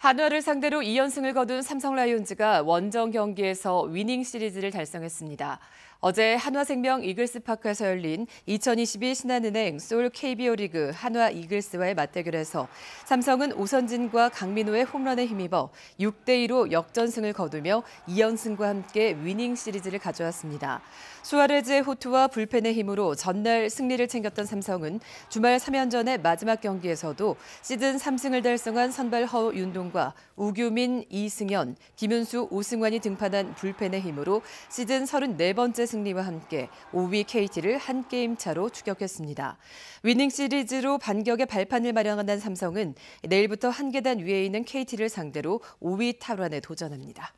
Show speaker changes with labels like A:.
A: 한화를 상대로 2연승을 거둔 삼성 라이온즈가 원정 경기에서 위닝 시리즈를 달성했습니다. 어제 한화생명 이글스파크에서 열린 2022 신한은행 솔 KBO 리그 한화 이글스와의 맞대결에서 삼성은 우선진과 강민호의 홈런에 힘입어 6대2로 역전승을 거두며 2연승과 함께 위닝 시리즈를 가져왔습니다. 수아레즈의 호투와 불펜의 힘으로 전날 승리를 챙겼던 삼성은 주말 3연전의 마지막 경기에서도 시즌 3승을 달성한 선발 허윤동 이재명과 우규민, 이승현, 김윤수, 오승환이 등판한 불펜의 힘으로 시즌 34번째 승리와 함께 5위 KT를 한 게임 차로 추격했습니다. 위닝 시리즈로 반격의 발판을 마련한 삼성은 내일부터 한 계단 위에 있는 KT를 상대로 5위 탈환에 도전합니다.